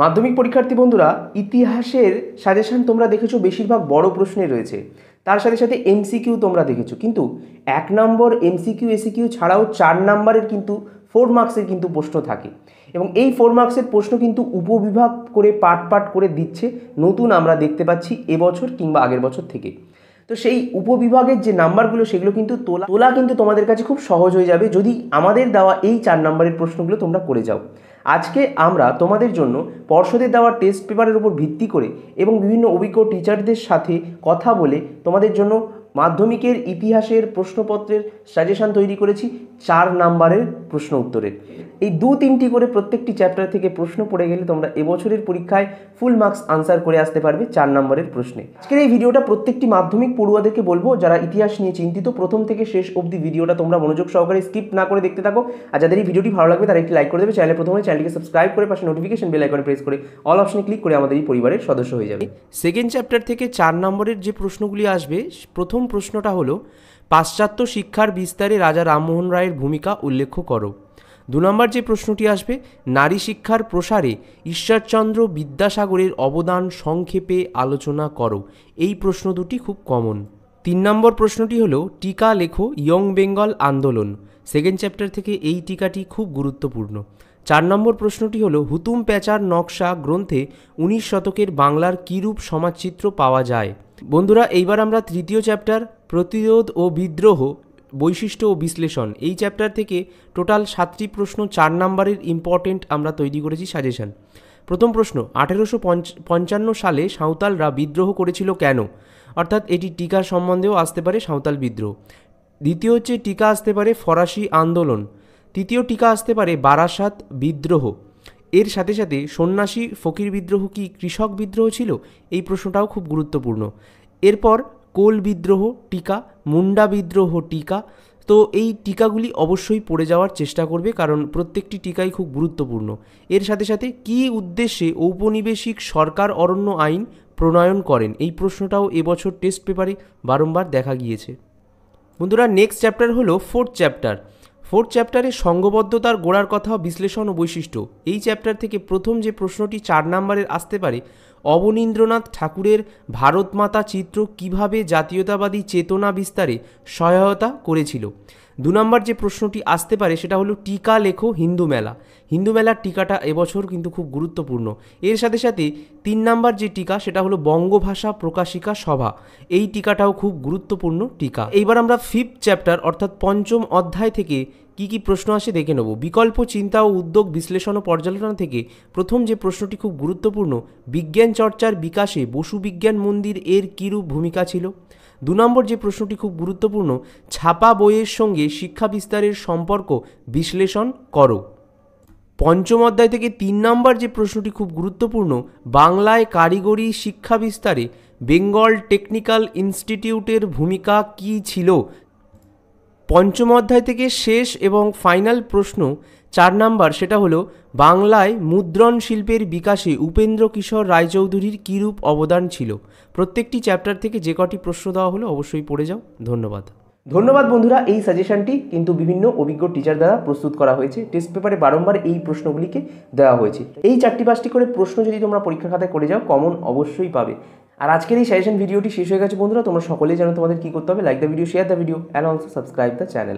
মাধ্যমিক পরীক্ষার্থী বন্ধুরা ইতিহাসের সাজেশান তোমরা দেখেছো বেশিরভাগ বড় প্রশ্নে রয়েছে তার সাথে সাথে এমসিকিউ তোমরা দেখেছো কিন্তু এক নম্বর এমসিকিউ এসিকিউ ছাড়াও চার নম্বরের কিন্তু ফোর মার্কসের কিন্তু প্রশ্ন থাকে এবং এই ফোর মার্কসের প্রশ্ন কিন্তু উপবিভাগ করে পাট পাট করে দিচ্ছে নতুন আমরা দেখতে পাচ্ছি এবছর কিংবা আগের বছর থেকে তো সেই উপবিভাগের যে নাম্বারগুলো সেগুলো কিন্তু তোলা তোলা কিন্তু তোমাদের কাছে খুব সহজ হয়ে যাবে যদি আমাদের দেওয়া এই চার নাম্বারের প্রশ্নগুলো তোমরা করে যাও আজকে আমরা তোমাদের জন্য পর্ষদের দেওয়া টেস্ট পেপারের উপর ভিত্তি করে এবং বিভিন্ন অভিজ্ঞ টিচারদের সাথে কথা বলে তোমাদের জন্য মাধ্যমিকের ইতিহাসের প্রশ্নপত্রের সাজেশান তৈরি করেছি চার নাম্বারের প্রশ্ন উত্তরের এই দু তিনটি করে প্রত্যেকটি চ্যাপ্টার থেকে প্রশ্ন পড়ে গেলে তোমরা এবছরের পরীক্ষায় ফুল মার্কস আনসার করে আসতে পারবে চার নম্বরের প্রশ্নে আজকের এই ভিডিওটা প্রত্যেকটি মাধ্যমিক পড়ুয়াদেরকে বলবো যারা ইতিহাস নিয়ে চিন্তিত প্রথম থেকে শেষ অবধি ভিডিওটা তোমরা মনোযোগ সহকারে স্কিপ না করে দেখতে থাকো আর যাদের এই ভিডিওটি ভালো লাগবে তারা একটি লাইক করে দেবে চ্যানেলে প্রথমে চ্যানেলকে সাবস্ক্রাইব করে পাশে নোটিফিকেশন বেল আইকনে প্রেস করে অল অপশনে ক্লিক করে আমাদের এই পরিবারের সদস্য হয়ে যাবে সেকেন্ড চ্যাপ্টার থেকে চার নম্বরের যে প্রশ্নগুলি আসবে প্রথম প্রশ্নটা হলো পাশ্চাত্য শিক্ষার বিস্তারে রাজা রামমোহন রায়ের ভূমিকা উল্লেখ করো দু নম্বর যে প্রশ্নটি আসবে নারী শিক্ষার প্রসারে ঈশ্বরচন্দ্র বিদ্যাসাগরের অবদান সংক্ষেপে আলোচনা করো এই প্রশ্ন দুটি খুব কমন তিন নম্বর প্রশ্নটি হলো টিকা লেখো ইয়ং বেঙ্গল আন্দোলন সেকেন্ড চ্যাপ্টার থেকে এই টিকাটি খুব গুরুত্বপূর্ণ চার নম্বর প্রশ্নটি হলো হুতুম প্যাচার নকশা গ্রন্থে উনিশ শতকের বাংলার কীরূপ সমাজচিত্র পাওয়া যায় বন্ধুরা এইবার আমরা তৃতীয় চ্যাপ্টার প্রতিরোধ ও বিদ্রোহ বৈশিষ্ট্য ও বিশ্লেষণ এই চ্যাপ্টার থেকে টোটাল সাতটি প্রশ্ন চার নাম্বারের ইম্পর্টেন্ট আমরা তৈরি করেছি সাজেশন প্রথম প্রশ্ন আঠেরোশো পঞ্চান্ন সালে সাঁওতালরা বিদ্রোহ করেছিল কেন অর্থাৎ এটি টিকার সম্বন্ধেও আসতে পারে সাঁওতাল বিদ্রোহ দ্বিতীয় হচ্ছে টিকা আসতে পারে ফরাসি আন্দোলন তৃতীয় টিকা আসতে পারে বারাসাত বিদ্রোহ এর সাথে সাথে সন্ন্যাসী ফকির বিদ্রোহ কি কৃষক বিদ্রোহ ছিল এই প্রশ্নটাও খুব গুরুত্বপূর্ণ এরপর কোল বিদ্রোহ টিকা মুন্ডা বিদ্রোহ টিকা তো এই টিকাগুলি অবশ্যই পড়ে যাওয়ার চেষ্টা করবে কারণ প্রত্যেকটি টিকাই খুব গুরুত্বপূর্ণ এর সাথে সাথে কি উদ্দেশ্যে ঔপনিবেশিক সরকার অরণ্য আইন প্রণয়ন করেন এই প্রশ্নটাও এবছর টেস্ট পেপারে বারংবার দেখা গিয়েছে বন্ধুরা নেক্সট চ্যাপ্টার হলো ফোর্থ চ্যাপ্টার ফোর্থ চ্যাপ্টারে সঙ্গবদ্ধতার গোড়ার কথা বিশ্লেষণ ও বৈশিষ্ট্য এই চ্যাপ্টার থেকে প্রথম যে প্রশ্নটি চার নম্বরের আসতে পারে অবনীন্দ্রনাথ ঠাকুরের ভারতমাতা চিত্র কিভাবে জাতীয়তাবাদী চেতনা বিস্তারে সহায়তা করেছিল দু নম্বর যে প্রশ্নটি আসতে পারে সেটা হলো টিকা লেখো হিন্দু মেলা হিন্দু মেলার টিকাটা এবছর কিন্তু খুব গুরুত্বপূর্ণ এর সাথে সাথে তিন নাম্বার যে টিকা সেটা হলো বঙ্গভাষা প্রকাশিকা সভা এই টিকাটাও খুব গুরুত্বপূর্ণ টিকা এইবার আমরা ফিফথ চ্যাপ্টার অর্থাৎ পঞ্চম অধ্যায় থেকে কি কি প্রশ্ন আসে দেখে নেব বিকল্প চিন্তা ও উদ্যোগ বিশ্লেষণ ও পর্যালোচনা থেকে প্রথম যে প্রশ্নটি খুব গুরুত্বপূর্ণ বিজ্ঞান চর্চার বিকাশে বসু বিজ্ঞান মন্দির এর কীরূপ ভূমিকা ছিল দু নম্বর যে প্রশ্নটি খুব গুরুত্বপূর্ণ ছাপা বইয়ের সঙ্গে শিক্ষা বিস্তারের সম্পর্ক বিশ্লেষণ করো পঞ্চম অধ্যায় থেকে তিন নম্বর যে প্রশ্নটি খুব গুরুত্বপূর্ণ বাংলায় কারিগরি শিক্ষা বিস্তারে বেঙ্গল টেকনিক্যাল ইনস্টিটিউটের ভূমিকা কি ছিল পঞ্চম অধ্যায় থেকে শেষ এবং ফাইনাল প্রশ্ন চার নাম্বার সেটা হলো বাংলায় মুদ্রণ শিল্পের বিকাশে উপেন্দ্র কিশোর রায়চৌধুরীর কীরূপ অবদান ছিল প্রত্যেকটি চ্যাপ্টার থেকে যে কটি প্রশ্ন দেওয়া হলো অবশ্যই পড়ে যাও ধন্যবাদ ধন্যবাদ বন্ধুরা এই সাজেশনটি কিন্তু বিভিন্ন অভিজ্ঞ টিচার দ্বারা প্রস্তুত করা হয়েছে টেস্ট পেপারে বারংবার এই প্রশ্নগুলিকে দেওয়া হয়েছে এই চারটি পাঁচটি করে প্রশ্ন যদি তোমরা পরীক্ষা খাতায় করে যাও কমন অবশ্যই পাবে আর আজকের এই সাজেশন ভিডিওটি শেষ হয়ে গেছে বন্ধুরা তোমরা সকলেই জানো তোমাদের কী করতে হবে like the video share the video and also subscribe the channel